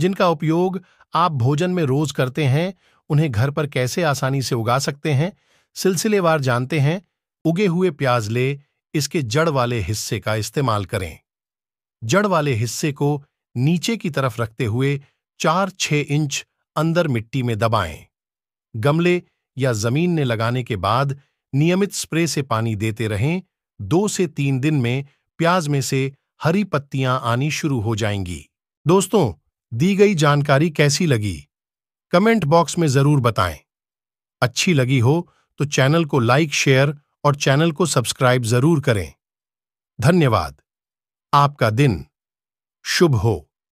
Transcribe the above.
जिनका उपयोग आप भोजन में रोज करते हैं उन्हें घर पर कैसे आसानी से उगा सकते हैं सिलसिलेवार जानते हैं उगे हुए प्याज ले इसके जड़ वाले हिस्से का इस्तेमाल करें जड़ वाले हिस्से को नीचे की तरफ रखते हुए चार छह इंच अंदर मिट्टी में दबाएं। गमले या जमीन ने लगाने के बाद नियमित स्प्रे से पानी देते रहें दो से तीन दिन में प्याज में से हरी पत्तियां आनी शुरू हो जाएंगी दोस्तों दी गई जानकारी कैसी लगी कमेंट बॉक्स में जरूर बताएं अच्छी लगी हो तो चैनल को लाइक शेयर और चैनल को सब्सक्राइब जरूर करें धन्यवाद आपका दिन शुभ हो